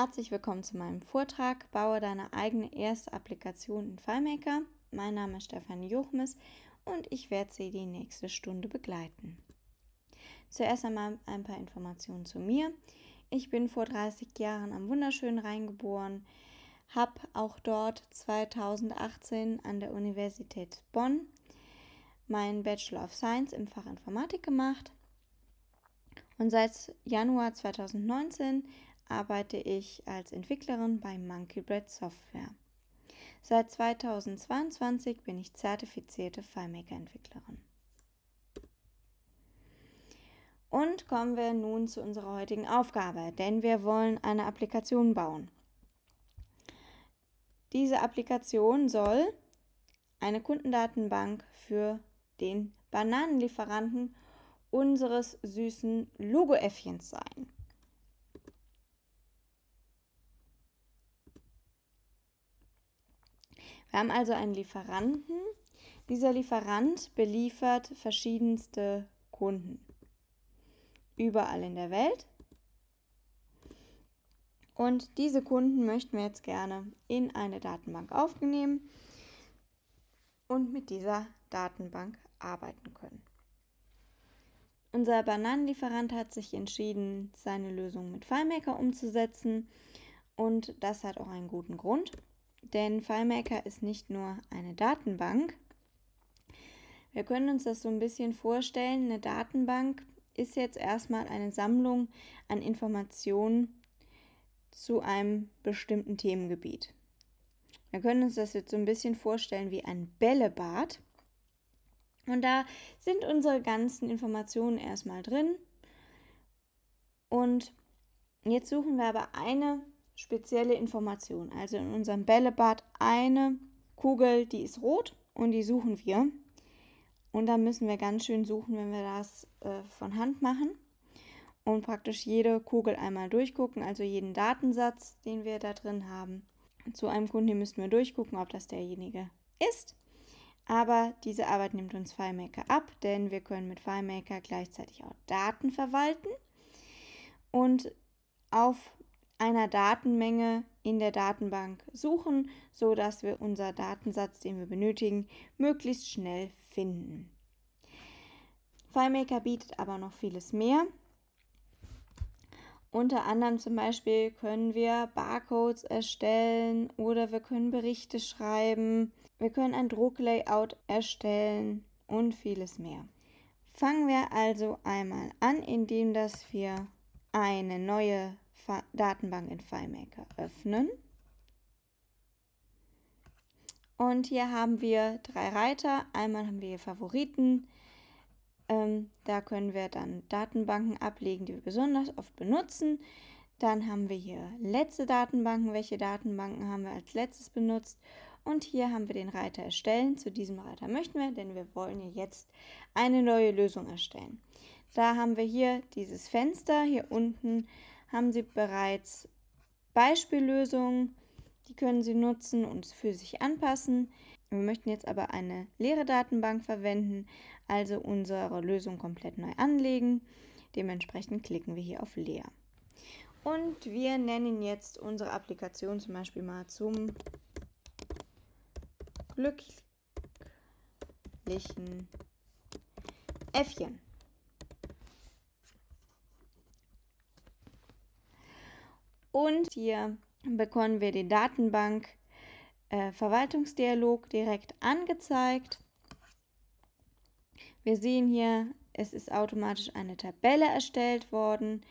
Herzlich willkommen zu meinem Vortrag Baue deine eigene erste Applikation in FileMaker. Mein Name ist Stefanie Jochmes und ich werde Sie die nächste Stunde begleiten. Zuerst einmal ein paar Informationen zu mir. Ich bin vor 30 Jahren am wunderschönen Rhein geboren, habe auch dort 2018 an der Universität Bonn meinen Bachelor of Science im Fach Informatik gemacht und seit Januar 2019 arbeite ich als Entwicklerin bei MonkeyBread Software. Seit 2022 bin ich zertifizierte FileMaker-Entwicklerin. Und kommen wir nun zu unserer heutigen Aufgabe, denn wir wollen eine Applikation bauen. Diese Applikation soll eine Kundendatenbank für den Bananenlieferanten unseres süßen Logo-Äffchens sein. Wir haben also einen Lieferanten. Dieser Lieferant beliefert verschiedenste Kunden überall in der Welt. Und diese Kunden möchten wir jetzt gerne in eine Datenbank aufnehmen und mit dieser Datenbank arbeiten können. Unser Bananenlieferant hat sich entschieden, seine Lösung mit FileMaker umzusetzen und das hat auch einen guten Grund. Denn FileMaker ist nicht nur eine Datenbank. Wir können uns das so ein bisschen vorstellen. Eine Datenbank ist jetzt erstmal eine Sammlung an Informationen zu einem bestimmten Themengebiet. Wir können uns das jetzt so ein bisschen vorstellen wie ein Bällebad. Und da sind unsere ganzen Informationen erstmal drin. Und jetzt suchen wir aber eine spezielle Informationen. Also in unserem Bällebad eine Kugel, die ist rot und die suchen wir. Und da müssen wir ganz schön suchen, wenn wir das äh, von Hand machen. Und praktisch jede Kugel einmal durchgucken, also jeden Datensatz, den wir da drin haben. Zu einem Kunden müssen wir durchgucken, ob das derjenige ist. Aber diese Arbeit nimmt uns FileMaker ab, denn wir können mit FileMaker gleichzeitig auch Daten verwalten. Und auf einer Datenmenge in der Datenbank suchen, so dass wir unser Datensatz, den wir benötigen, möglichst schnell finden. FileMaker bietet aber noch vieles mehr. Unter anderem zum Beispiel können wir Barcodes erstellen oder wir können Berichte schreiben, wir können ein Drucklayout erstellen und vieles mehr. Fangen wir also einmal an, indem dass wir eine neue Datenbank in FileMaker öffnen. Und hier haben wir drei Reiter. Einmal haben wir hier Favoriten. Ähm, da können wir dann Datenbanken ablegen, die wir besonders oft benutzen. Dann haben wir hier letzte Datenbanken. Welche Datenbanken haben wir als letztes benutzt? Und hier haben wir den Reiter erstellen. Zu diesem Reiter möchten wir, denn wir wollen ja jetzt eine neue Lösung erstellen. Da haben wir hier dieses Fenster. Hier unten haben Sie bereits Beispiellösungen, die können Sie nutzen und für sich anpassen. Wir möchten jetzt aber eine leere Datenbank verwenden, also unsere Lösung komplett neu anlegen. Dementsprechend klicken wir hier auf leer. Und wir nennen jetzt unsere Applikation zum Beispiel mal zum glücklichen Äffchen. Und hier bekommen wir die Datenbank äh, Verwaltungsdialog direkt angezeigt. Wir sehen hier, es ist automatisch eine Tabelle erstellt worden,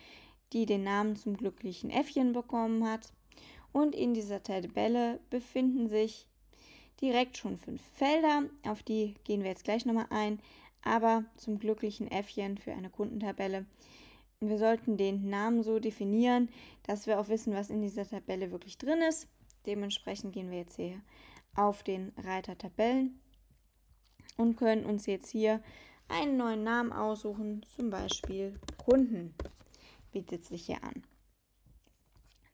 die den Namen zum glücklichen Äffchen bekommen hat. Und in dieser Tabelle befinden sich direkt schon fünf Felder, auf die gehen wir jetzt gleich nochmal ein. Aber zum glücklichen Äffchen für eine Kundentabelle wir sollten den Namen so definieren, dass wir auch wissen, was in dieser Tabelle wirklich drin ist. Dementsprechend gehen wir jetzt hier auf den Reiter Tabellen und können uns jetzt hier einen neuen Namen aussuchen, zum Beispiel Kunden bietet sich hier an.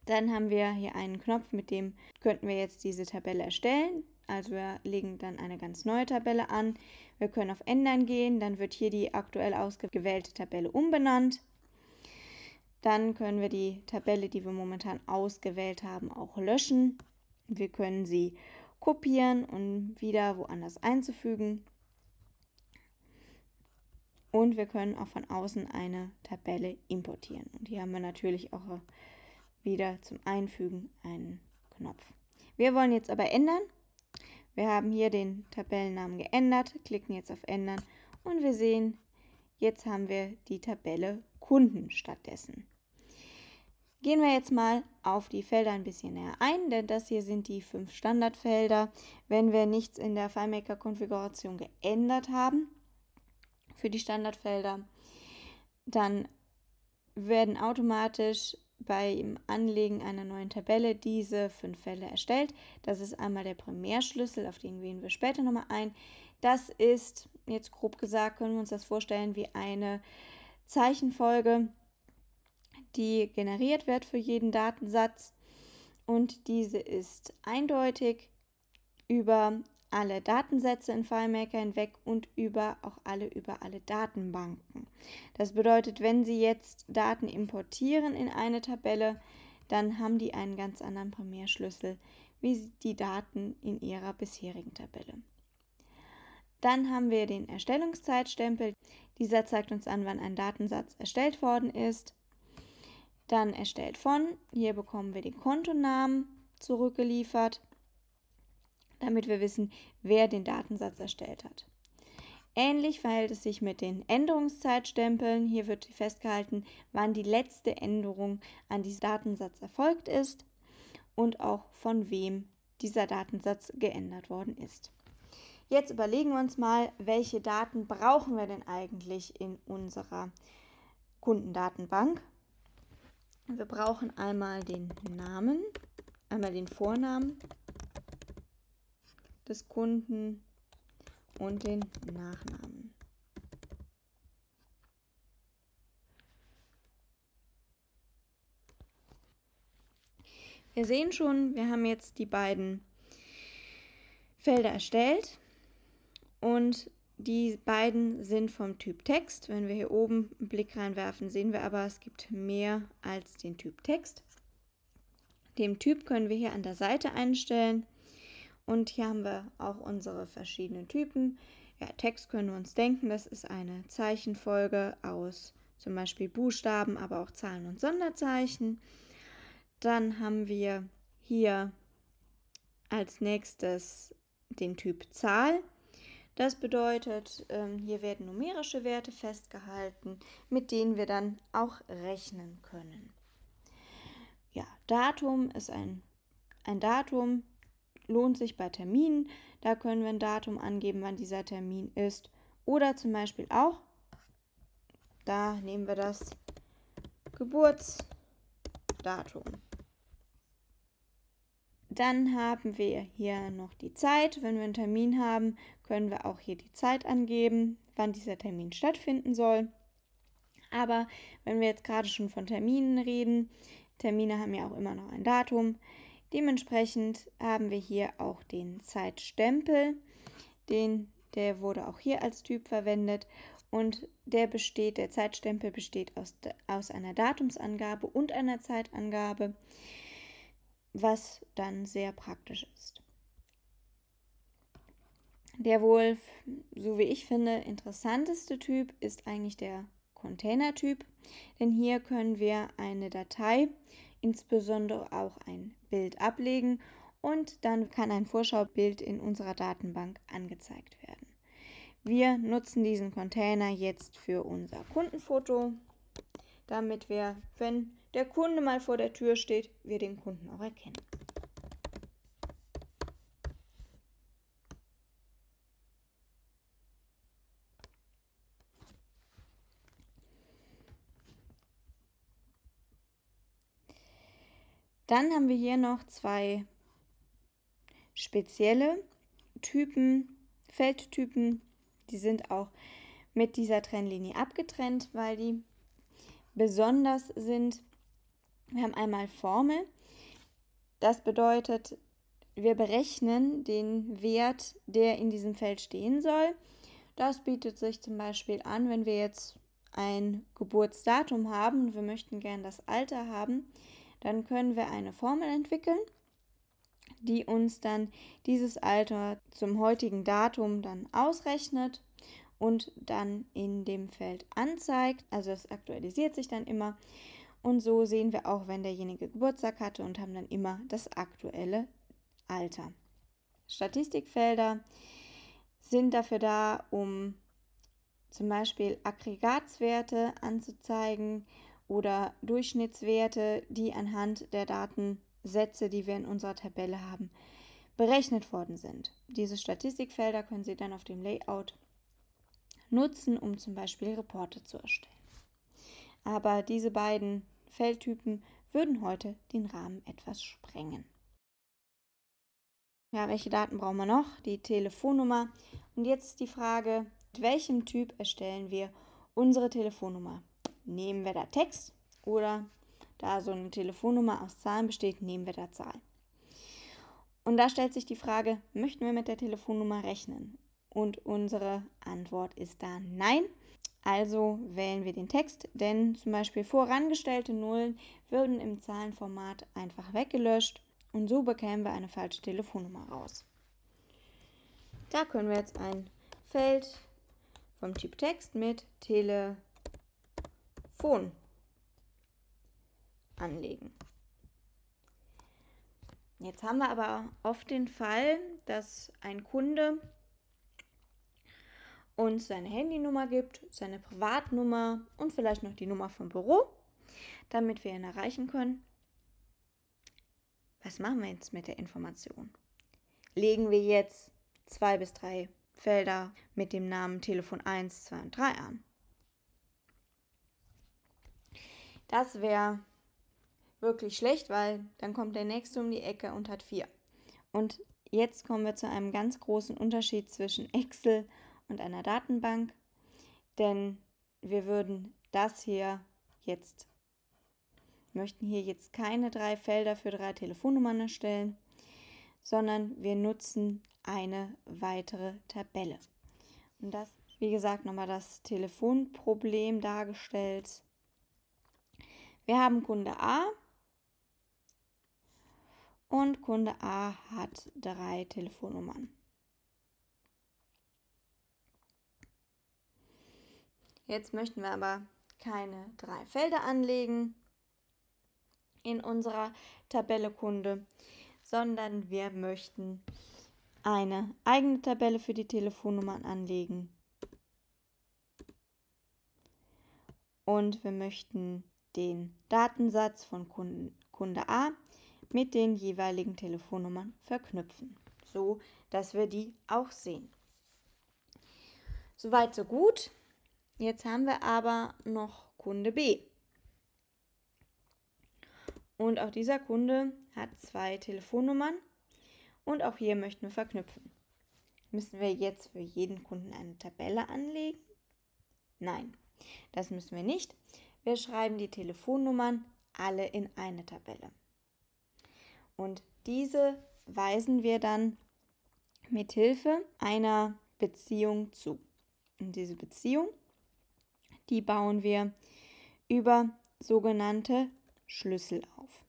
Dann haben wir hier einen Knopf, mit dem könnten wir jetzt diese Tabelle erstellen. Also wir legen dann eine ganz neue Tabelle an. Wir können auf Ändern gehen, dann wird hier die aktuell ausgewählte Tabelle umbenannt. Dann können wir die Tabelle, die wir momentan ausgewählt haben, auch löschen. Wir können sie kopieren und wieder woanders einzufügen. Und wir können auch von außen eine Tabelle importieren. Und hier haben wir natürlich auch wieder zum Einfügen einen Knopf. Wir wollen jetzt aber ändern. Wir haben hier den Tabellennamen geändert, klicken jetzt auf Ändern und wir sehen, jetzt haben wir die Tabelle Kunden stattdessen. Gehen wir jetzt mal auf die Felder ein bisschen näher ein, denn das hier sind die fünf Standardfelder. Wenn wir nichts in der FileMaker-Konfiguration geändert haben für die Standardfelder, dann werden automatisch beim Anlegen einer neuen Tabelle diese fünf Felder erstellt. Das ist einmal der Primärschlüssel, auf den gehen wir später nochmal ein. Das ist, jetzt grob gesagt, können wir uns das vorstellen wie eine Zeichenfolge, die generiert wird für jeden Datensatz. Und diese ist eindeutig über alle Datensätze in FileMaker hinweg und über auch alle über alle Datenbanken. Das bedeutet, wenn Sie jetzt Daten importieren in eine Tabelle, dann haben die einen ganz anderen Primärschlüssel wie die Daten in Ihrer bisherigen Tabelle. Dann haben wir den Erstellungszeitstempel. Dieser zeigt uns an, wann ein Datensatz erstellt worden ist. Dann erstellt von. Hier bekommen wir den Kontonamen zurückgeliefert, damit wir wissen, wer den Datensatz erstellt hat. Ähnlich verhält es sich mit den Änderungszeitstempeln. Hier wird festgehalten, wann die letzte Änderung an diesem Datensatz erfolgt ist und auch von wem dieser Datensatz geändert worden ist. Jetzt überlegen wir uns mal, welche Daten brauchen wir denn eigentlich in unserer Kundendatenbank. Wir brauchen einmal den Namen, einmal den Vornamen des Kunden und den Nachnamen. Wir sehen schon, wir haben jetzt die beiden Felder erstellt und die beiden sind vom Typ Text. Wenn wir hier oben einen Blick reinwerfen, sehen wir aber, es gibt mehr als den Typ Text. Den Typ können wir hier an der Seite einstellen. Und hier haben wir auch unsere verschiedenen Typen. Ja, Text können wir uns denken, das ist eine Zeichenfolge aus zum Beispiel Buchstaben, aber auch Zahlen und Sonderzeichen. Dann haben wir hier als nächstes den Typ Zahl. Das bedeutet, ähm, hier werden numerische Werte festgehalten, mit denen wir dann auch rechnen können. Ja, Datum ist ein, ein Datum, lohnt sich bei Terminen. Da können wir ein Datum angeben, wann dieser Termin ist. Oder zum Beispiel auch, da nehmen wir das Geburtsdatum. Dann haben wir hier noch die Zeit. Wenn wir einen Termin haben, können wir auch hier die Zeit angeben, wann dieser Termin stattfinden soll. Aber wenn wir jetzt gerade schon von Terminen reden, Termine haben ja auch immer noch ein Datum. Dementsprechend haben wir hier auch den Zeitstempel. Den, der wurde auch hier als Typ verwendet. Und der besteht, der Zeitstempel besteht aus, aus einer Datumsangabe und einer Zeitangabe was dann sehr praktisch ist. Der wohl, so wie ich finde, interessanteste Typ ist eigentlich der Container-Typ, denn hier können wir eine Datei, insbesondere auch ein Bild ablegen und dann kann ein Vorschaubild in unserer Datenbank angezeigt werden. Wir nutzen diesen Container jetzt für unser Kundenfoto damit wir, wenn der Kunde mal vor der Tür steht, wir den Kunden auch erkennen. Dann haben wir hier noch zwei spezielle Typen, Feldtypen. Die sind auch mit dieser Trennlinie abgetrennt, weil die besonders sind. Wir haben einmal Formel. Das bedeutet, wir berechnen den Wert, der in diesem Feld stehen soll. Das bietet sich zum Beispiel an, wenn wir jetzt ein Geburtsdatum haben und wir möchten gern das Alter haben, dann können wir eine Formel entwickeln, die uns dann dieses Alter zum heutigen Datum dann ausrechnet und dann in dem Feld anzeigt. Also das aktualisiert sich dann immer. Und so sehen wir auch, wenn derjenige Geburtstag hatte und haben dann immer das aktuelle Alter. Statistikfelder sind dafür da, um zum Beispiel Aggregatswerte anzuzeigen oder Durchschnittswerte, die anhand der Datensätze, die wir in unserer Tabelle haben, berechnet worden sind. Diese Statistikfelder können Sie dann auf dem Layout nutzen, um zum Beispiel Reporte zu erstellen. Aber diese beiden Feldtypen würden heute den Rahmen etwas sprengen. Ja, welche Daten brauchen wir noch? Die Telefonnummer. Und jetzt die Frage, mit welchem Typ erstellen wir unsere Telefonnummer? Nehmen wir da Text oder da so eine Telefonnummer aus Zahlen besteht, nehmen wir da Zahl. Und da stellt sich die Frage, möchten wir mit der Telefonnummer rechnen? Und unsere Antwort ist da nein. Also wählen wir den Text, denn zum Beispiel vorangestellte Nullen würden im Zahlenformat einfach weggelöscht und so bekämen wir eine falsche Telefonnummer raus. Da können wir jetzt ein Feld vom Typ Text mit Telefon anlegen. Jetzt haben wir aber oft den Fall, dass ein Kunde und seine Handynummer gibt, seine Privatnummer und vielleicht noch die Nummer vom Büro, damit wir ihn erreichen können. Was machen wir jetzt mit der Information? Legen wir jetzt zwei bis drei Felder mit dem Namen Telefon 1, 2 und 3 an. Das wäre wirklich schlecht, weil dann kommt der nächste um die Ecke und hat vier. Und jetzt kommen wir zu einem ganz großen Unterschied zwischen Excel und und einer Datenbank, denn wir würden das hier jetzt, möchten hier jetzt keine drei Felder für drei Telefonnummern erstellen, sondern wir nutzen eine weitere Tabelle. Und das, wie gesagt, nochmal das Telefonproblem dargestellt. Wir haben Kunde A und Kunde A hat drei Telefonnummern. Jetzt möchten wir aber keine drei Felder anlegen in unserer Tabelle Kunde, sondern wir möchten eine eigene Tabelle für die Telefonnummern anlegen. Und wir möchten den Datensatz von Kunde A mit den jeweiligen Telefonnummern verknüpfen, so dass wir die auch sehen. Soweit, so gut. Jetzt haben wir aber noch Kunde B. Und auch dieser Kunde hat zwei Telefonnummern und auch hier möchten wir verknüpfen. Müssen wir jetzt für jeden Kunden eine Tabelle anlegen? Nein, das müssen wir nicht. Wir schreiben die Telefonnummern alle in eine Tabelle. Und diese weisen wir dann mit Hilfe einer Beziehung zu. Und diese Beziehung die bauen wir über sogenannte Schlüssel auf.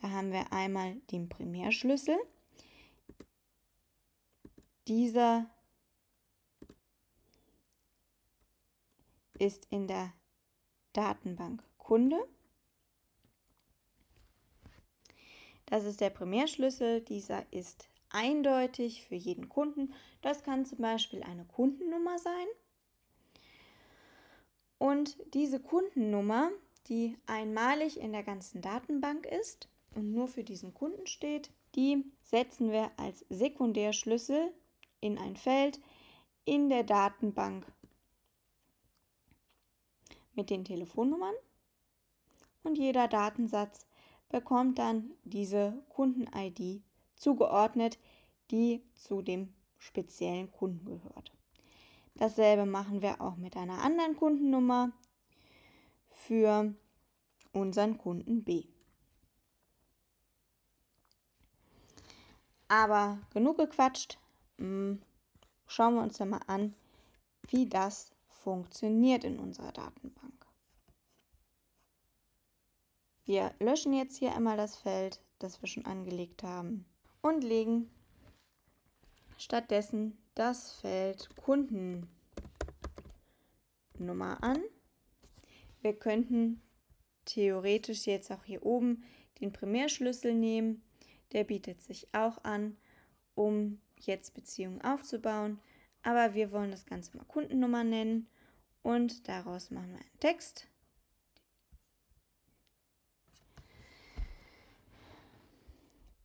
Da haben wir einmal den Primärschlüssel. Dieser ist in der Datenbank Kunde. Das ist der Primärschlüssel. Dieser ist eindeutig für jeden Kunden. Das kann zum Beispiel eine Kundennummer sein und diese Kundennummer, die einmalig in der ganzen Datenbank ist und nur für diesen Kunden steht, die setzen wir als Sekundärschlüssel in ein Feld in der Datenbank mit den Telefonnummern und jeder Datensatz bekommt dann diese Kunden-ID zugeordnet, die zu dem speziellen Kunden gehört. Dasselbe machen wir auch mit einer anderen Kundennummer für unseren Kunden B. Aber genug gequatscht. Hm, schauen wir uns ja mal an, wie das funktioniert in unserer Datenbank. Wir löschen jetzt hier einmal das Feld, das wir schon angelegt haben und legen stattdessen das Feld Kundennummer an. Wir könnten theoretisch jetzt auch hier oben den Primärschlüssel nehmen. Der bietet sich auch an, um jetzt Beziehungen aufzubauen. Aber wir wollen das Ganze mal Kundennummer nennen und daraus machen wir einen Text.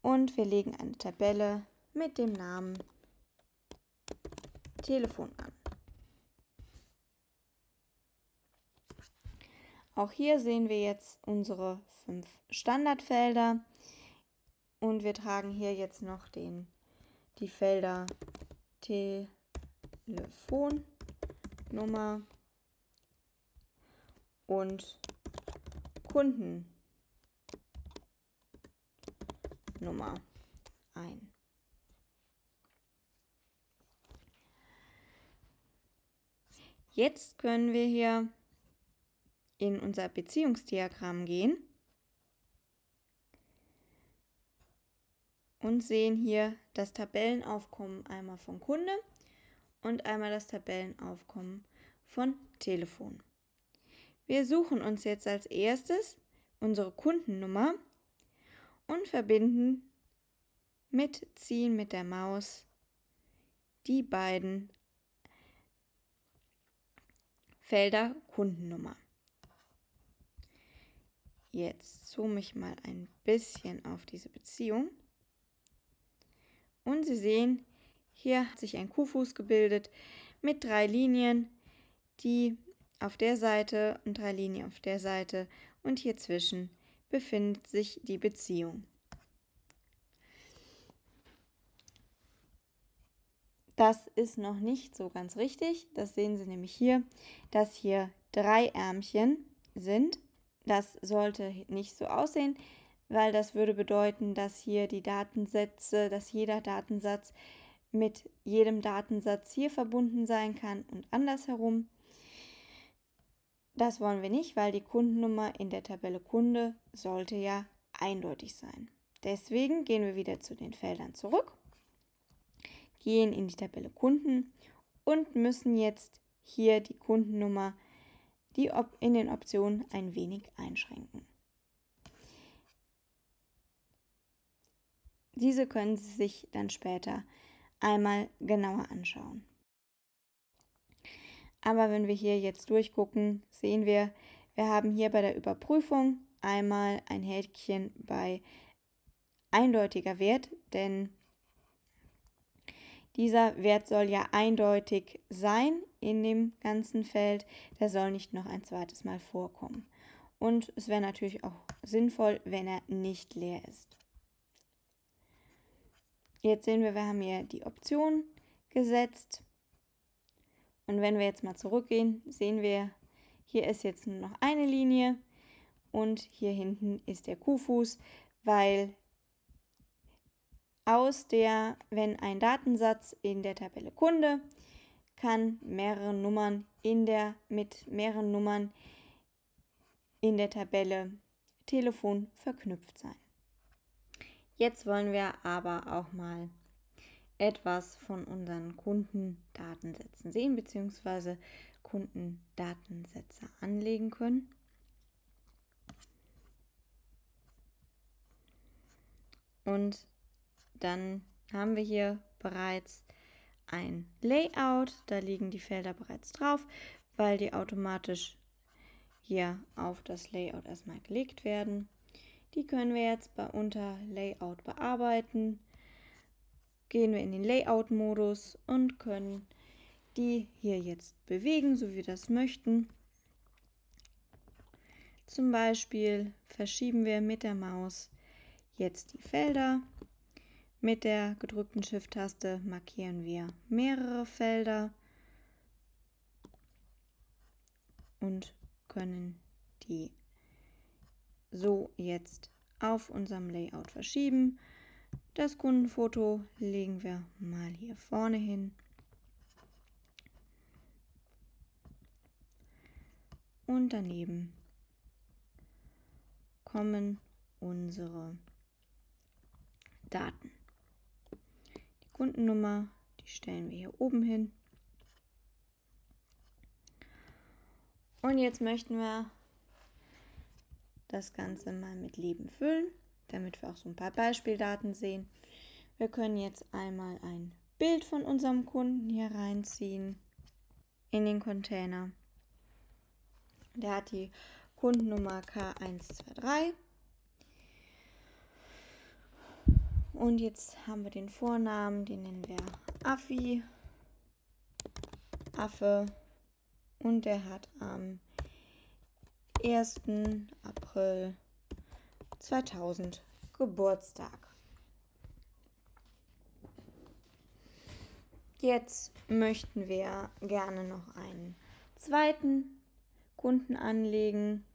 Und wir legen eine Tabelle mit dem Namen Telefon an. Auch hier sehen wir jetzt unsere fünf Standardfelder und wir tragen hier jetzt noch den, die Felder Telefonnummer und Kundennummer ein. Jetzt können wir hier in unser Beziehungsdiagramm gehen und sehen hier das Tabellenaufkommen einmal von Kunde und einmal das Tabellenaufkommen von Telefon. Wir suchen uns jetzt als erstes unsere Kundennummer und verbinden mit Ziehen mit der Maus die beiden Felder Kundennummer. Jetzt zoome ich mal ein bisschen auf diese Beziehung. Und Sie sehen, hier hat sich ein Kuhfuß gebildet mit drei Linien, die auf der Seite und drei Linien auf der Seite und hier zwischen befindet sich die Beziehung. Das ist noch nicht so ganz richtig. Das sehen Sie nämlich hier, dass hier drei Ärmchen sind. Das sollte nicht so aussehen, weil das würde bedeuten, dass hier die Datensätze, dass jeder Datensatz mit jedem Datensatz hier verbunden sein kann und andersherum. Das wollen wir nicht, weil die Kundennummer in der Tabelle Kunde sollte ja eindeutig sein. Deswegen gehen wir wieder zu den Feldern zurück gehen in die Tabelle Kunden und müssen jetzt hier die Kundennummer die in den Optionen ein wenig einschränken. Diese können Sie sich dann später einmal genauer anschauen. Aber wenn wir hier jetzt durchgucken, sehen wir, wir haben hier bei der Überprüfung einmal ein Häkchen bei eindeutiger Wert, denn dieser Wert soll ja eindeutig sein in dem ganzen Feld. Der soll nicht noch ein zweites Mal vorkommen. Und es wäre natürlich auch sinnvoll, wenn er nicht leer ist. Jetzt sehen wir, wir haben hier die Option gesetzt. Und wenn wir jetzt mal zurückgehen, sehen wir, hier ist jetzt nur noch eine Linie und hier hinten ist der Kuhfuß, weil aus der, wenn ein Datensatz in der Tabelle Kunde kann mehrere Nummern in der mit mehreren Nummern in der Tabelle Telefon verknüpft sein. Jetzt wollen wir aber auch mal etwas von unseren Kundendatensätzen sehen bzw. Kundendatensätze anlegen können. Und dann haben wir hier bereits ein Layout. Da liegen die Felder bereits drauf, weil die automatisch hier auf das Layout erstmal gelegt werden. Die können wir jetzt bei unter Layout bearbeiten. Gehen wir in den Layout-Modus und können die hier jetzt bewegen, so wie wir das möchten. Zum Beispiel verschieben wir mit der Maus jetzt die Felder. Mit der gedrückten Shift-Taste markieren wir mehrere Felder und können die so jetzt auf unserem Layout verschieben. Das Kundenfoto legen wir mal hier vorne hin. Und daneben kommen unsere Daten. Kundennummer, die stellen wir hier oben hin. Und jetzt möchten wir das Ganze mal mit Leben füllen, damit wir auch so ein paar Beispieldaten sehen. Wir können jetzt einmal ein Bild von unserem Kunden hier reinziehen in den Container. Der hat die Kundennummer K123. Und jetzt haben wir den Vornamen, den nennen wir Affi. Affe. Und der hat am 1. April 2000 Geburtstag. Jetzt möchten wir gerne noch einen zweiten Kunden anlegen.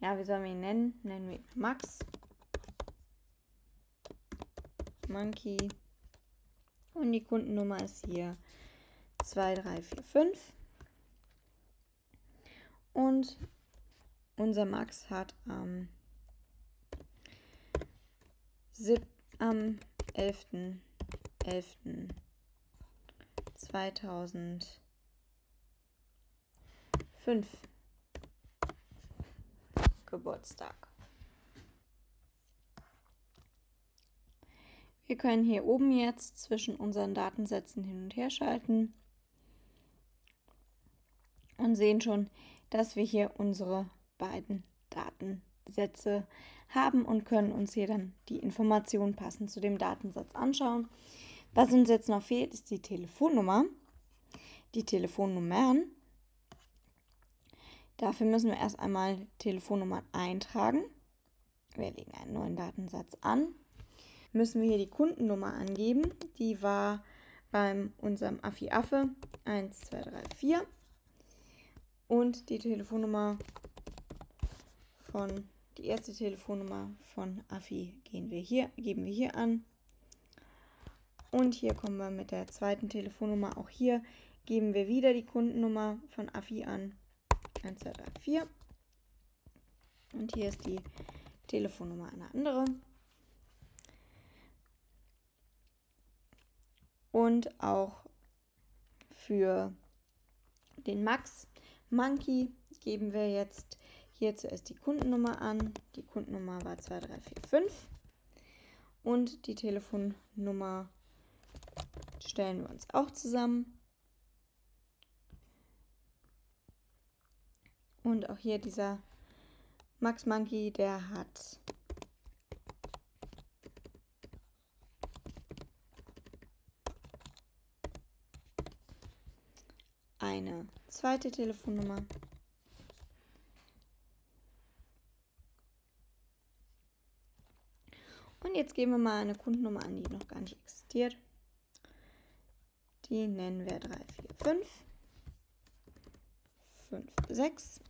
Ja, wie sollen wir ihn nennen? Nennen wir ihn Max. Monkey. Und die Kundennummer ist hier 2345. Und unser Max hat am, sieb, 11. 11. 2005 Geburtstag. Wir können hier oben jetzt zwischen unseren Datensätzen hin und her schalten und sehen schon, dass wir hier unsere beiden Datensätze haben und können uns hier dann die Informationen passend zu dem Datensatz anschauen. Was uns jetzt noch fehlt, ist die Telefonnummer, die Telefonnummern. Dafür müssen wir erst einmal Telefonnummern eintragen. Wir legen einen neuen Datensatz an. Müssen wir hier die Kundennummer angeben. Die war bei unserem Affi Affe 1234 und die Telefonnummer von die erste Telefonnummer von Affi gehen wir hier geben wir hier an und hier kommen wir mit der zweiten Telefonnummer auch hier geben wir wieder die Kundennummer von Affi an 1, 2, 3, 4. Und hier ist die Telefonnummer einer anderen. Und auch für den Max Monkey geben wir jetzt hier zuerst die Kundennummer an. Die Kundennummer war 2345. Und die Telefonnummer stellen wir uns auch zusammen. Und auch hier dieser Max Monkey, der hat eine zweite Telefonnummer. Und jetzt geben wir mal eine Kundennummer an, die noch gar nicht existiert. Die nennen wir 345. 4, 5, 6.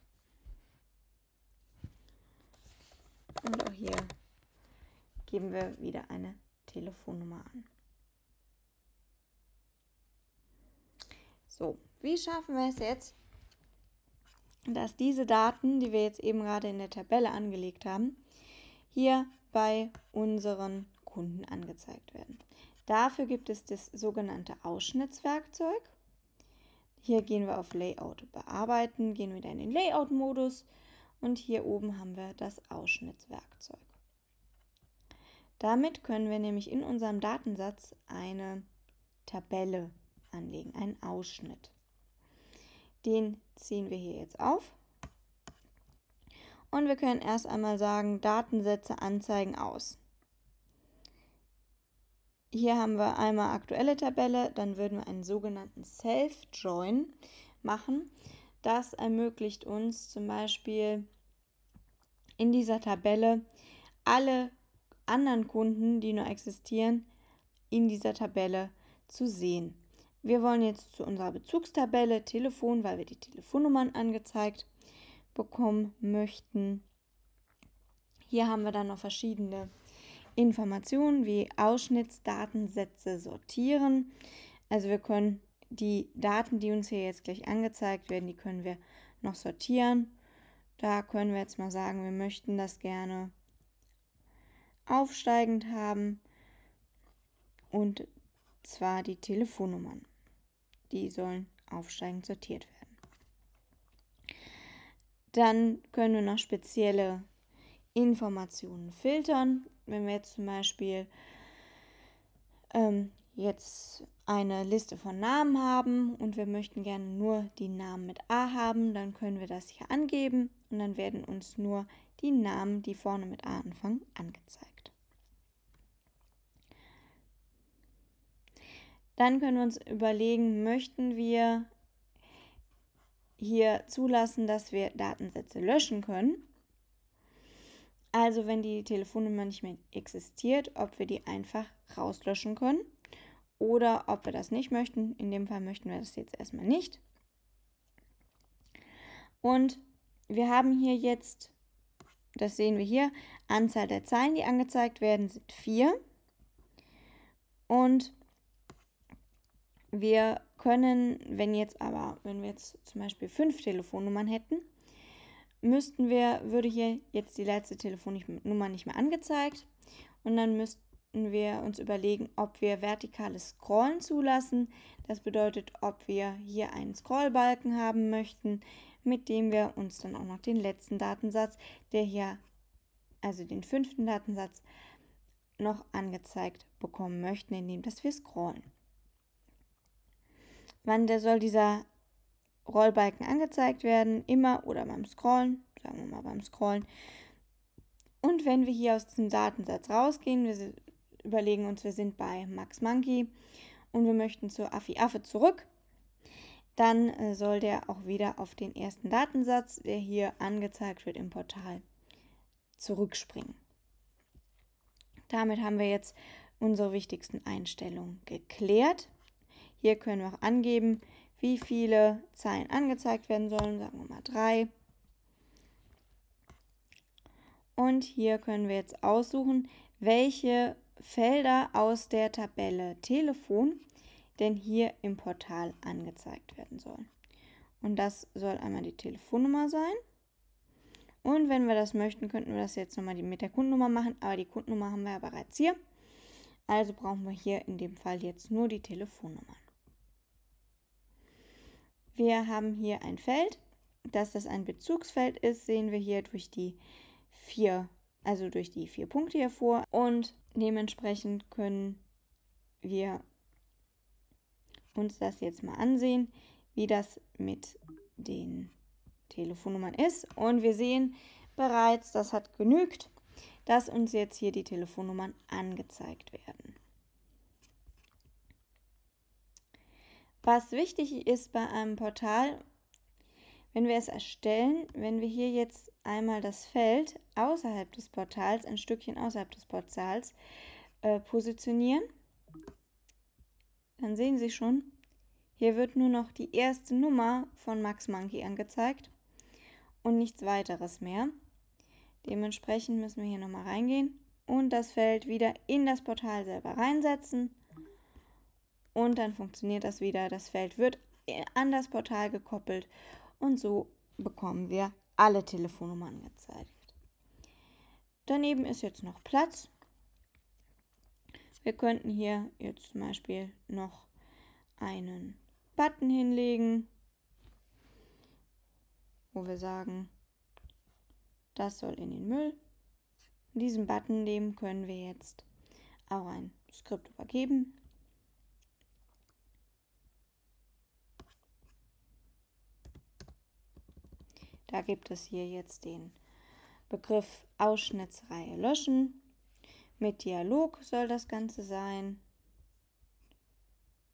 Und auch hier geben wir wieder eine Telefonnummer an. So, wie schaffen wir es jetzt, dass diese Daten, die wir jetzt eben gerade in der Tabelle angelegt haben, hier bei unseren Kunden angezeigt werden. Dafür gibt es das sogenannte Ausschnittswerkzeug. Hier gehen wir auf Layout bearbeiten, gehen wieder in den Layout-Modus und hier oben haben wir das Ausschnittswerkzeug. Damit können wir nämlich in unserem Datensatz eine Tabelle anlegen, einen Ausschnitt. Den ziehen wir hier jetzt auf. Und wir können erst einmal sagen, Datensätze anzeigen aus. Hier haben wir einmal aktuelle Tabelle, dann würden wir einen sogenannten Self-Join machen. Das ermöglicht uns zum Beispiel in dieser Tabelle alle anderen Kunden, die noch existieren, in dieser Tabelle zu sehen. Wir wollen jetzt zu unserer Bezugstabelle Telefon, weil wir die Telefonnummern angezeigt bekommen möchten. Hier haben wir dann noch verschiedene Informationen wie Ausschnittsdatensätze sortieren. Also wir können die Daten, die uns hier jetzt gleich angezeigt werden, die können wir noch sortieren. Da können wir jetzt mal sagen, wir möchten das gerne aufsteigend haben. Und zwar die Telefonnummern. Die sollen aufsteigend sortiert werden. Dann können wir noch spezielle Informationen filtern. Wenn wir jetzt zum Beispiel ähm, jetzt eine Liste von Namen haben und wir möchten gerne nur die Namen mit A haben, dann können wir das hier angeben und dann werden uns nur die Namen, die vorne mit A anfangen, angezeigt. Dann können wir uns überlegen, möchten wir hier zulassen, dass wir Datensätze löschen können. Also wenn die Telefonnummer nicht mehr existiert, ob wir die einfach rauslöschen können oder ob wir das nicht möchten. In dem Fall möchten wir das jetzt erstmal nicht. Und wir haben hier jetzt, das sehen wir hier, Anzahl der Zeilen, die angezeigt werden, sind 4. Und wir können, wenn jetzt aber, wenn wir jetzt zum Beispiel fünf Telefonnummern hätten, müssten wir, würde hier jetzt die letzte Telefonnummer nicht mehr angezeigt und dann müssten könnten wir uns überlegen, ob wir vertikales Scrollen zulassen. Das bedeutet, ob wir hier einen Scrollbalken haben möchten, mit dem wir uns dann auch noch den letzten Datensatz, der hier, also den fünften Datensatz, noch angezeigt bekommen möchten, indem dass wir scrollen. Wann der soll dieser Rollbalken angezeigt werden? Immer oder beim Scrollen, sagen wir mal beim Scrollen. Und wenn wir hier aus diesem Datensatz rausgehen, wir überlegen uns, wir sind bei Max Monkey und wir möchten zu Affi Affe zurück, dann äh, soll der auch wieder auf den ersten Datensatz, der hier angezeigt wird im Portal, zurückspringen. Damit haben wir jetzt unsere wichtigsten Einstellungen geklärt. Hier können wir auch angeben, wie viele Zeilen angezeigt werden sollen, sagen wir mal drei. Und hier können wir jetzt aussuchen, welche Felder aus der Tabelle Telefon denn hier im Portal angezeigt werden sollen. Und das soll einmal die Telefonnummer sein. Und wenn wir das möchten, könnten wir das jetzt nochmal mit der Kundennummer machen, aber die Kundennummer haben wir ja bereits hier. Also brauchen wir hier in dem Fall jetzt nur die Telefonnummern. Wir haben hier ein Feld, dass das ein Bezugsfeld ist, sehen wir hier durch die vier also durch die vier Punkte hervor. Und dementsprechend können wir uns das jetzt mal ansehen, wie das mit den Telefonnummern ist. Und wir sehen bereits, das hat genügt, dass uns jetzt hier die Telefonnummern angezeigt werden. Was wichtig ist bei einem Portal wenn wir es erstellen, wenn wir hier jetzt einmal das Feld außerhalb des Portals, ein Stückchen außerhalb des Portals äh, positionieren, dann sehen Sie schon, hier wird nur noch die erste Nummer von Max Monkey angezeigt und nichts weiteres mehr. Dementsprechend müssen wir hier nochmal reingehen und das Feld wieder in das Portal selber reinsetzen. Und dann funktioniert das wieder. Das Feld wird an das Portal gekoppelt und so bekommen wir alle Telefonnummern gezeigt. Daneben ist jetzt noch Platz. Wir könnten hier jetzt zum Beispiel noch einen Button hinlegen, wo wir sagen, das soll in den Müll. diesen Button nehmen können wir jetzt auch ein Skript übergeben. Da gibt es hier jetzt den Begriff Ausschnittsreihe löschen. Mit Dialog soll das Ganze sein.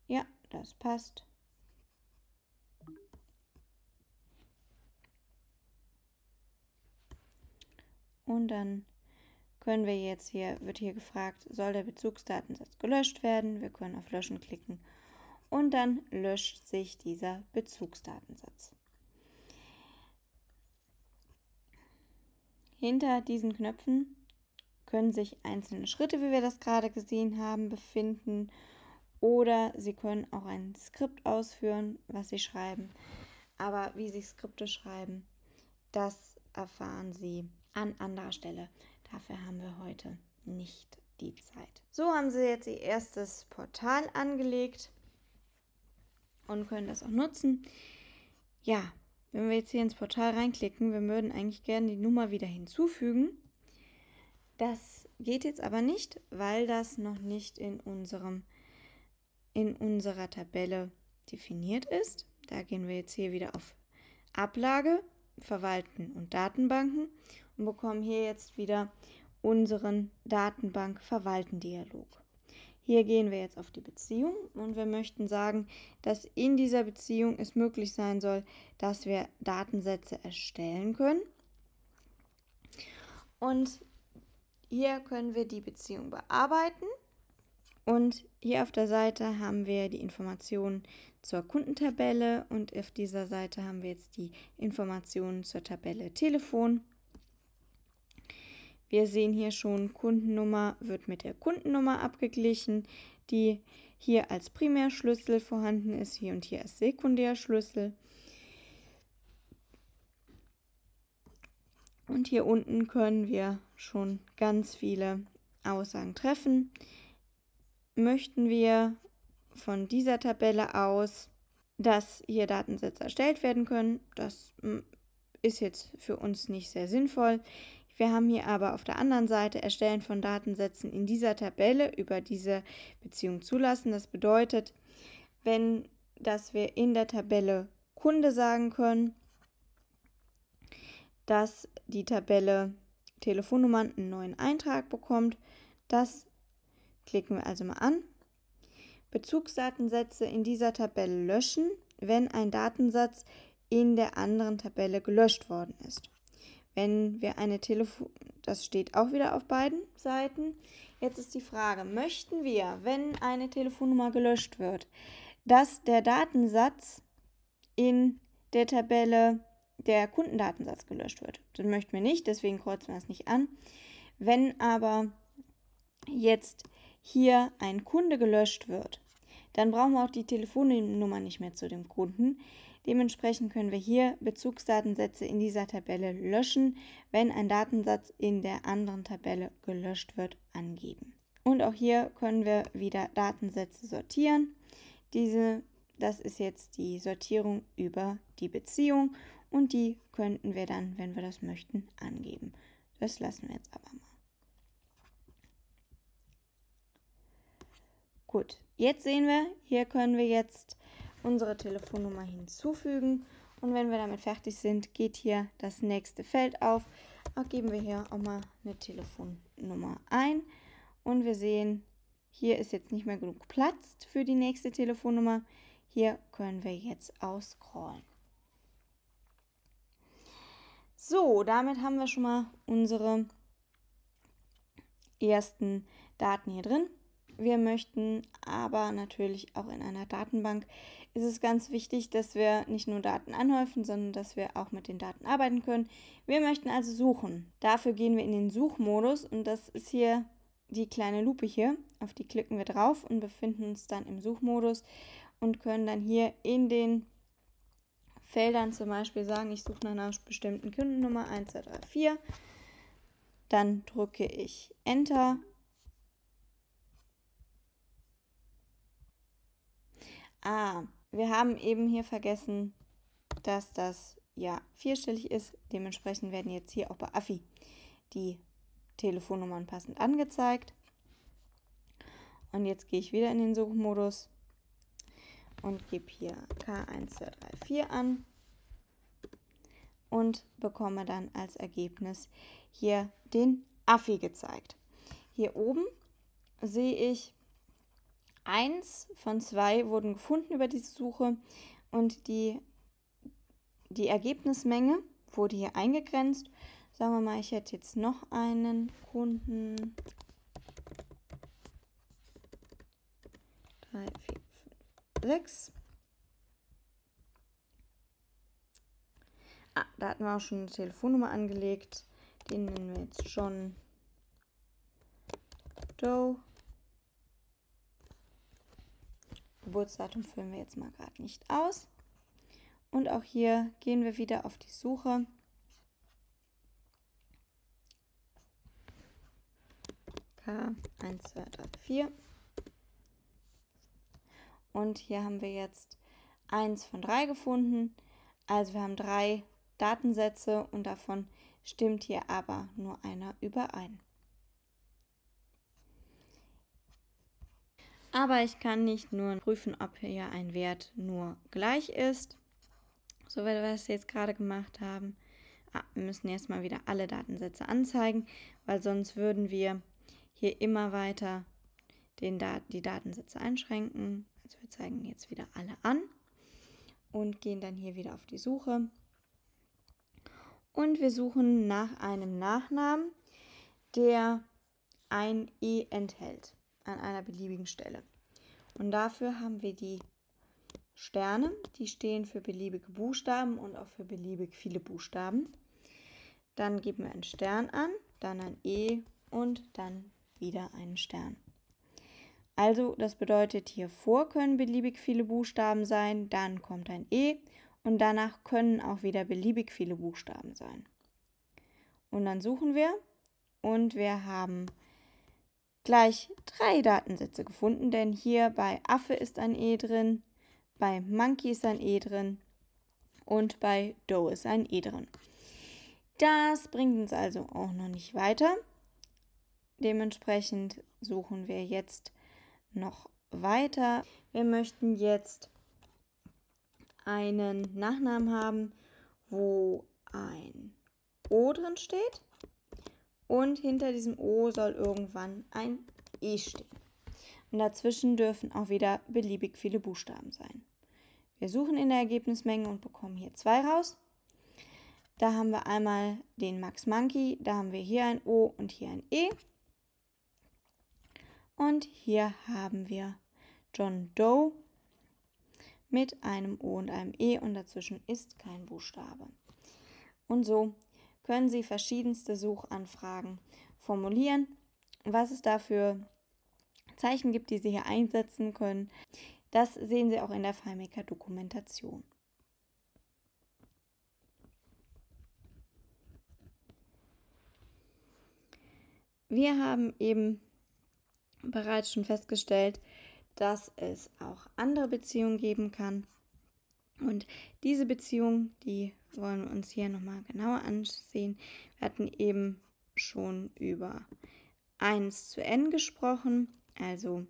Ja, das passt. Und dann können wir jetzt hier, wird hier gefragt, soll der Bezugsdatensatz gelöscht werden? Wir können auf Löschen klicken und dann löscht sich dieser Bezugsdatensatz. Hinter diesen Knöpfen können sich einzelne Schritte, wie wir das gerade gesehen haben, befinden oder Sie können auch ein Skript ausführen, was Sie schreiben. Aber wie Sie Skripte schreiben, das erfahren Sie an anderer Stelle. Dafür haben wir heute nicht die Zeit. So haben Sie jetzt Ihr erstes Portal angelegt und können das auch nutzen. Ja, wenn wir jetzt hier ins Portal reinklicken, wir würden eigentlich gerne die Nummer wieder hinzufügen. Das geht jetzt aber nicht, weil das noch nicht in, unserem, in unserer Tabelle definiert ist. Da gehen wir jetzt hier wieder auf Ablage, Verwalten und Datenbanken und bekommen hier jetzt wieder unseren Datenbank-Verwalten-Dialog. Hier gehen wir jetzt auf die Beziehung und wir möchten sagen, dass in dieser Beziehung es möglich sein soll, dass wir Datensätze erstellen können. Und hier können wir die Beziehung bearbeiten. Und hier auf der Seite haben wir die Informationen zur Kundentabelle und auf dieser Seite haben wir jetzt die Informationen zur Tabelle Telefon. Wir sehen hier schon, Kundennummer wird mit der Kundennummer abgeglichen, die hier als Primärschlüssel vorhanden ist, hier und hier als Sekundärschlüssel. Und hier unten können wir schon ganz viele Aussagen treffen. Möchten wir von dieser Tabelle aus, dass hier Datensätze erstellt werden können, das hm, ist jetzt für uns nicht sehr sinnvoll. Wir haben hier aber auf der anderen Seite Erstellen von Datensätzen in dieser Tabelle über diese Beziehung zulassen. Das bedeutet, wenn, dass wir in der Tabelle Kunde sagen können, dass die Tabelle Telefonnummern einen neuen Eintrag bekommt. Das klicken wir also mal an. Bezugsdatensätze in dieser Tabelle löschen, wenn ein Datensatz in der anderen Tabelle gelöscht worden ist wenn wir eine Telefon... Das steht auch wieder auf beiden Seiten. Jetzt ist die Frage, möchten wir, wenn eine Telefonnummer gelöscht wird, dass der Datensatz in der Tabelle der Kundendatensatz gelöscht wird? Das möchten wir nicht, deswegen kreuzen wir es nicht an. Wenn aber jetzt hier ein Kunde gelöscht wird, dann brauchen wir auch die Telefonnummer nicht mehr zu dem Kunden. Dementsprechend können wir hier Bezugsdatensätze in dieser Tabelle löschen, wenn ein Datensatz in der anderen Tabelle gelöscht wird, angeben. Und auch hier können wir wieder Datensätze sortieren. Diese, das ist jetzt die Sortierung über die Beziehung und die könnten wir dann, wenn wir das möchten, angeben. Das lassen wir jetzt aber mal. Gut, jetzt sehen wir, hier können wir jetzt unsere Telefonnummer hinzufügen. Und wenn wir damit fertig sind, geht hier das nächste Feld auf. Auch geben wir hier auch mal eine Telefonnummer ein. Und wir sehen, hier ist jetzt nicht mehr genug Platz für die nächste Telefonnummer. Hier können wir jetzt ausscrollen. So, damit haben wir schon mal unsere ersten Daten hier drin wir möchten, aber natürlich auch in einer Datenbank ist es ganz wichtig, dass wir nicht nur Daten anhäufen, sondern dass wir auch mit den Daten arbeiten können. Wir möchten also suchen. Dafür gehen wir in den Suchmodus und das ist hier die kleine Lupe hier. Auf die klicken wir drauf und befinden uns dann im Suchmodus und können dann hier in den Feldern zum Beispiel sagen, ich suche nach einer bestimmten Kundennummer 1234. Dann drücke ich Enter Ah, wir haben eben hier vergessen, dass das ja vierstellig ist. Dementsprechend werden jetzt hier auch bei Affi die Telefonnummern passend angezeigt. Und jetzt gehe ich wieder in den Suchmodus und gebe hier K1234 an und bekomme dann als Ergebnis hier den Affi gezeigt. Hier oben sehe ich Eins von zwei wurden gefunden über diese Suche und die, die Ergebnismenge wurde hier eingegrenzt. Sagen wir mal, ich hätte jetzt noch einen Kunden. 3, 4, 5, 6. Ah, da hatten wir auch schon eine Telefonnummer angelegt. Den nennen wir jetzt schon Doe. Geburtsdatum füllen wir jetzt mal gerade nicht aus. Und auch hier gehen wir wieder auf die Suche. k 1234 Und hier haben wir jetzt 1 von 3 gefunden. Also wir haben drei Datensätze und davon stimmt hier aber nur einer überein. Aber ich kann nicht nur prüfen, ob hier ein Wert nur gleich ist, so wie wir es jetzt gerade gemacht haben. Ah, wir müssen erstmal wieder alle Datensätze anzeigen, weil sonst würden wir hier immer weiter den Dat die Datensätze einschränken. Also wir zeigen jetzt wieder alle an und gehen dann hier wieder auf die Suche. Und wir suchen nach einem Nachnamen, der ein E enthält an einer beliebigen Stelle. Und dafür haben wir die Sterne, die stehen für beliebige Buchstaben und auch für beliebig viele Buchstaben. Dann geben wir einen Stern an, dann ein E und dann wieder einen Stern. Also das bedeutet, hier vor können beliebig viele Buchstaben sein, dann kommt ein E und danach können auch wieder beliebig viele Buchstaben sein. Und dann suchen wir und wir haben gleich drei Datensätze gefunden, denn hier bei Affe ist ein E drin, bei Monkey ist ein E drin und bei Doe ist ein E drin. Das bringt uns also auch noch nicht weiter. Dementsprechend suchen wir jetzt noch weiter. Wir möchten jetzt einen Nachnamen haben, wo ein O drin steht. Und hinter diesem O soll irgendwann ein E stehen. Und dazwischen dürfen auch wieder beliebig viele Buchstaben sein. Wir suchen in der Ergebnismenge und bekommen hier zwei raus. Da haben wir einmal den Max Monkey, da haben wir hier ein O und hier ein E. Und hier haben wir John Doe mit einem O und einem E und dazwischen ist kein Buchstabe. Und so können Sie verschiedenste Suchanfragen formulieren, was es dafür Zeichen gibt, die Sie hier einsetzen können. Das sehen Sie auch in der FileMaker-Dokumentation. Wir haben eben bereits schon festgestellt, dass es auch andere Beziehungen geben kann. Und diese Beziehung, die wollen wir uns hier nochmal genauer ansehen. Wir hatten eben schon über 1 zu n gesprochen. Also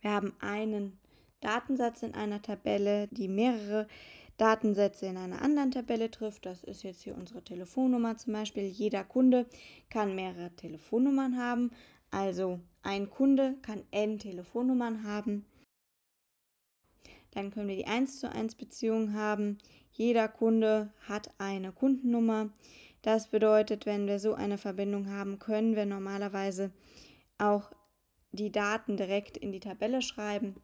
wir haben einen Datensatz in einer Tabelle, die mehrere Datensätze in einer anderen Tabelle trifft. Das ist jetzt hier unsere Telefonnummer zum Beispiel. Jeder Kunde kann mehrere Telefonnummern haben. Also ein Kunde kann n Telefonnummern haben. Dann können wir die 1 zu 1 Beziehung haben. Jeder Kunde hat eine Kundennummer. Das bedeutet, wenn wir so eine Verbindung haben, können wir normalerweise auch die Daten direkt in die Tabelle schreiben,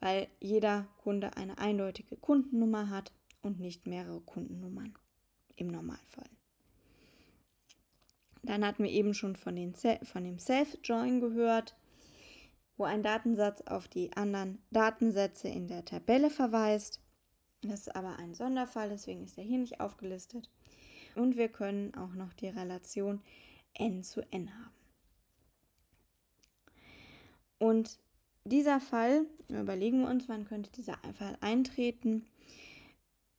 weil jeder Kunde eine eindeutige Kundennummer hat und nicht mehrere Kundennummern im Normalfall. Dann hatten wir eben schon von, den, von dem Self-Join gehört wo ein Datensatz auf die anderen Datensätze in der Tabelle verweist. Das ist aber ein Sonderfall, deswegen ist er hier nicht aufgelistet. Und wir können auch noch die Relation n zu n haben. Und dieser Fall, überlegen wir uns, wann könnte dieser Fall eintreten.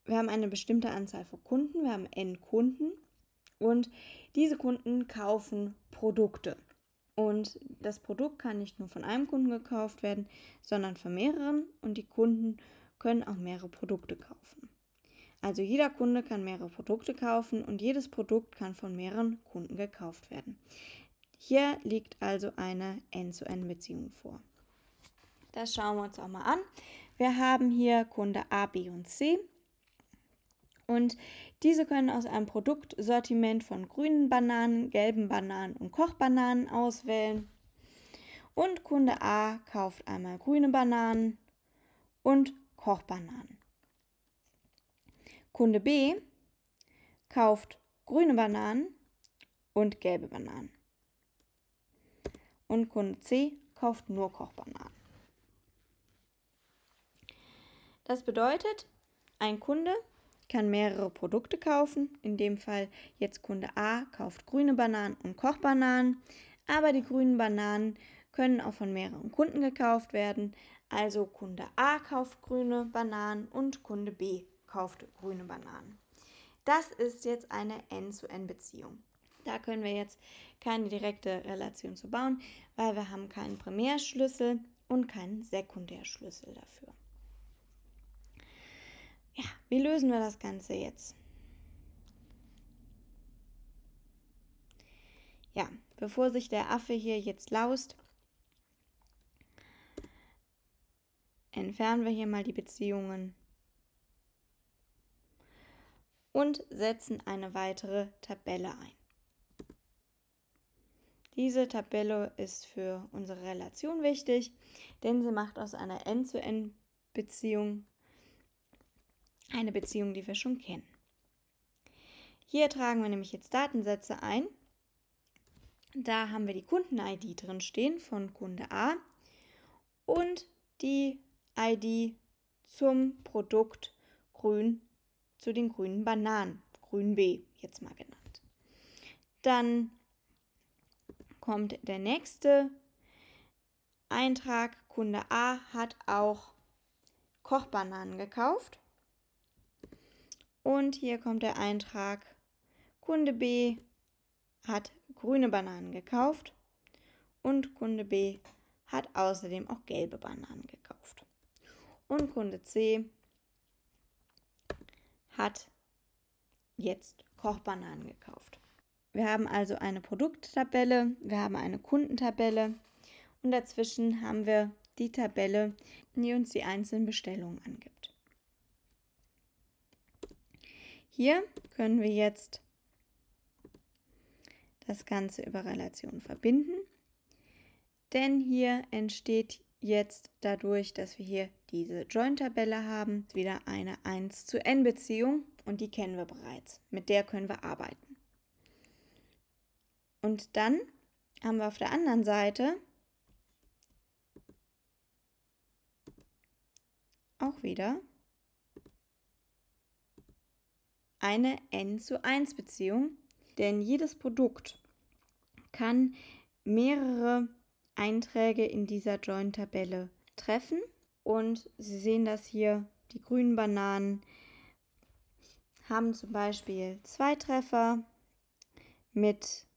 Wir haben eine bestimmte Anzahl von Kunden, wir haben n Kunden und diese Kunden kaufen Produkte. Und das Produkt kann nicht nur von einem Kunden gekauft werden, sondern von mehreren und die Kunden können auch mehrere Produkte kaufen. Also jeder Kunde kann mehrere Produkte kaufen und jedes Produkt kann von mehreren Kunden gekauft werden. Hier liegt also eine End-zu-End-Beziehung vor. Das schauen wir uns auch mal an. Wir haben hier Kunde A, B und C. Und diese können aus einem Produktsortiment von grünen Bananen, gelben Bananen und Kochbananen auswählen. Und Kunde A kauft einmal grüne Bananen und Kochbananen. Kunde B kauft grüne Bananen und gelbe Bananen. Und Kunde C kauft nur Kochbananen. Das bedeutet, ein Kunde kann mehrere Produkte kaufen. In dem Fall jetzt Kunde A kauft grüne Bananen und Kochbananen. Aber die grünen Bananen können auch von mehreren Kunden gekauft werden. Also Kunde A kauft grüne Bananen und Kunde B kauft grüne Bananen. Das ist jetzt eine N-zu-N-Beziehung. Da können wir jetzt keine direkte Relation zu bauen, weil wir haben keinen Primärschlüssel und keinen Sekundärschlüssel dafür ja, wie lösen wir das Ganze jetzt? Ja, bevor sich der Affe hier jetzt laust, entfernen wir hier mal die Beziehungen und setzen eine weitere Tabelle ein. Diese Tabelle ist für unsere Relation wichtig, denn sie macht aus einer n zu n beziehung eine Beziehung, die wir schon kennen. Hier tragen wir nämlich jetzt Datensätze ein. Da haben wir die Kunden-ID drin stehen von Kunde A und die ID zum Produkt Grün, zu den grünen Bananen, Grün B jetzt mal genannt. Dann kommt der nächste Eintrag. Kunde A hat auch Kochbananen gekauft. Und hier kommt der Eintrag. Kunde B hat grüne Bananen gekauft und Kunde B hat außerdem auch gelbe Bananen gekauft. Und Kunde C hat jetzt Kochbananen gekauft. Wir haben also eine Produkttabelle, wir haben eine Kundentabelle und dazwischen haben wir die Tabelle, die uns die einzelnen Bestellungen angibt. Hier können wir jetzt das Ganze über Relation verbinden, denn hier entsteht jetzt dadurch, dass wir hier diese Join-Tabelle haben, wieder eine 1 zu n Beziehung und die kennen wir bereits. Mit der können wir arbeiten. Und dann haben wir auf der anderen Seite auch wieder eine N zu 1 Beziehung, denn jedes Produkt kann mehrere Einträge in dieser Join-Tabelle treffen und Sie sehen das hier, die grünen Bananen haben zum Beispiel zwei Treffer mit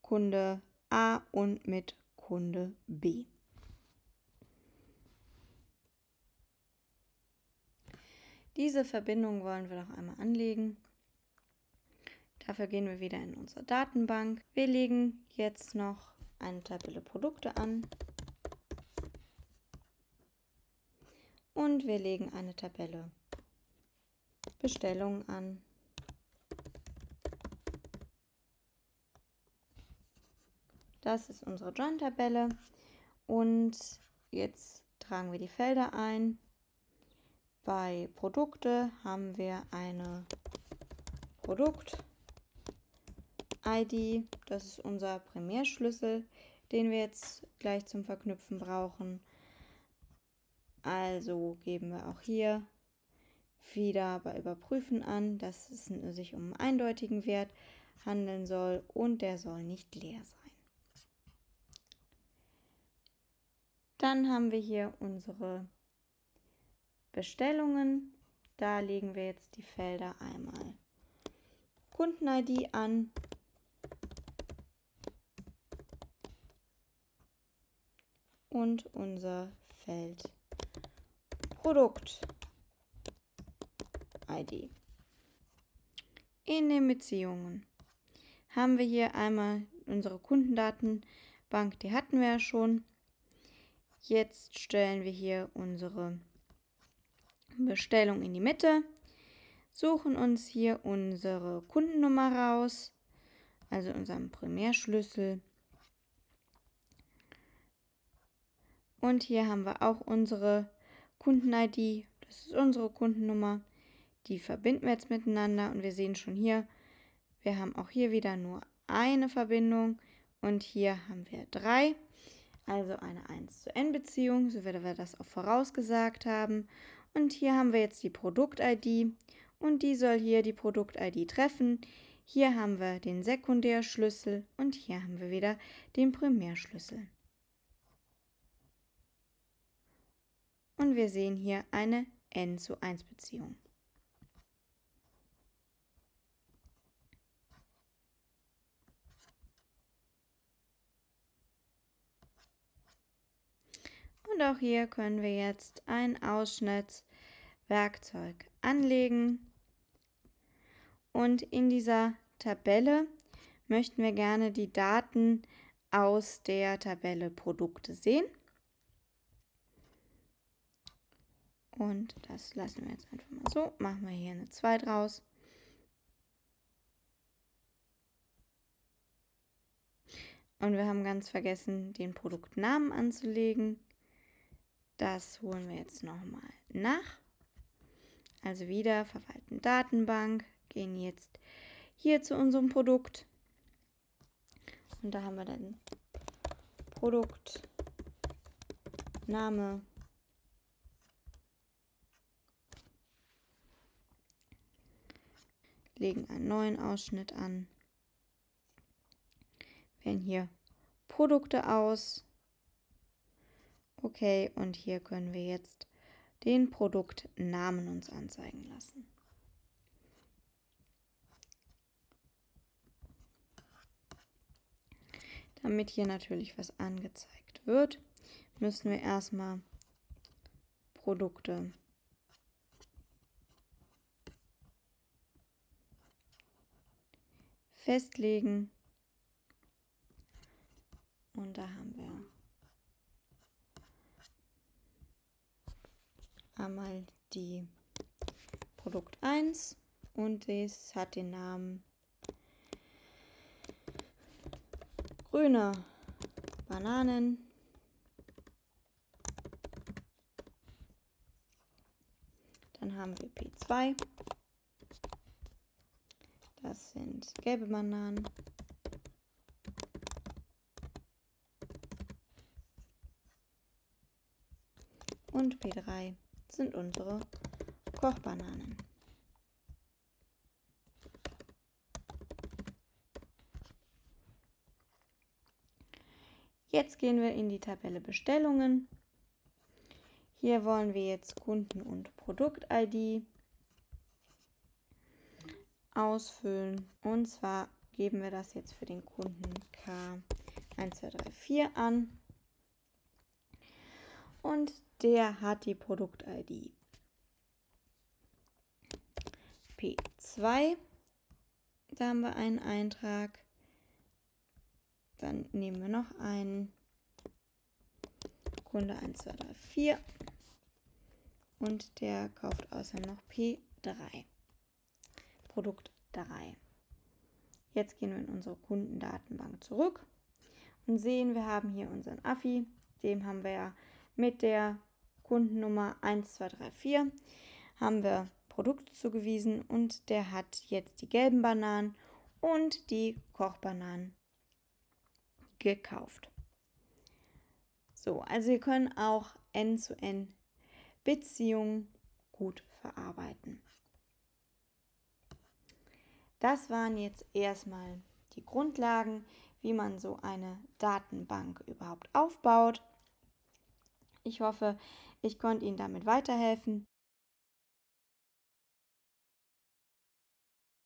Kunde A und mit Kunde B. Diese Verbindung wollen wir noch einmal anlegen. Dafür gehen wir wieder in unsere Datenbank. Wir legen jetzt noch eine Tabelle Produkte an. Und wir legen eine Tabelle Bestellungen an. Das ist unsere Join-Tabelle. Und jetzt tragen wir die Felder ein. Bei Produkte haben wir eine Produkt. ID, das ist unser Primärschlüssel, den wir jetzt gleich zum Verknüpfen brauchen. Also geben wir auch hier wieder bei Überprüfen an, dass es sich um einen eindeutigen Wert handeln soll und der soll nicht leer sein. Dann haben wir hier unsere Bestellungen. Da legen wir jetzt die Felder einmal Kunden-ID an und unser Feld Produkt ID. In den Beziehungen haben wir hier einmal unsere Kundendatenbank, die hatten wir ja schon. Jetzt stellen wir hier unsere Bestellung in die Mitte, suchen uns hier unsere Kundennummer raus, also unseren Primärschlüssel Und hier haben wir auch unsere Kunden-ID. Das ist unsere Kundennummer. Die verbinden wir jetzt miteinander und wir sehen schon hier, wir haben auch hier wieder nur eine Verbindung und hier haben wir drei. Also eine 1 zu N Beziehung, so wie wir das auch vorausgesagt haben. Und hier haben wir jetzt die Produkt-ID und die soll hier die Produkt-ID treffen. Hier haben wir den Sekundärschlüssel und hier haben wir wieder den Primärschlüssel. und wir sehen hier eine n zu 1 Beziehung. Und auch hier können wir jetzt ein Ausschnittswerkzeug anlegen. Und in dieser Tabelle möchten wir gerne die Daten aus der Tabelle Produkte sehen. Und das lassen wir jetzt einfach mal so. Machen wir hier eine 2 draus. Und wir haben ganz vergessen, den Produktnamen anzulegen. Das holen wir jetzt nochmal nach. Also wieder verwalten Datenbank, gehen jetzt hier zu unserem Produkt. Und da haben wir dann Produktname. legen einen neuen Ausschnitt an, wählen hier Produkte aus. Okay, und hier können wir jetzt den Produktnamen uns anzeigen lassen. Damit hier natürlich was angezeigt wird, müssen wir erstmal Produkte festlegen. Und da haben wir einmal die Produkt 1 und es hat den Namen grüne Bananen. Dann haben wir P2 das sind gelbe Bananen. Und P3 sind unsere Kochbananen. Jetzt gehen wir in die Tabelle Bestellungen. Hier wollen wir jetzt Kunden- und Produkt-ID ausfüllen. Und zwar geben wir das jetzt für den Kunden K1234 an. Und der hat die Produkt-ID P2. Da haben wir einen Eintrag. Dann nehmen wir noch einen Kunde 1234 und der kauft außerdem noch P3. Produkt da Jetzt gehen wir in unsere Kundendatenbank zurück und sehen, wir haben hier unseren Affi. Dem haben wir ja mit der Kundennummer 1234 haben wir Produkte zugewiesen und der hat jetzt die gelben Bananen und die Kochbananen gekauft. So, also wir können auch N-zu-N-Beziehungen gut verarbeiten. Das waren jetzt erstmal die Grundlagen, wie man so eine Datenbank überhaupt aufbaut. Ich hoffe, ich konnte Ihnen damit weiterhelfen.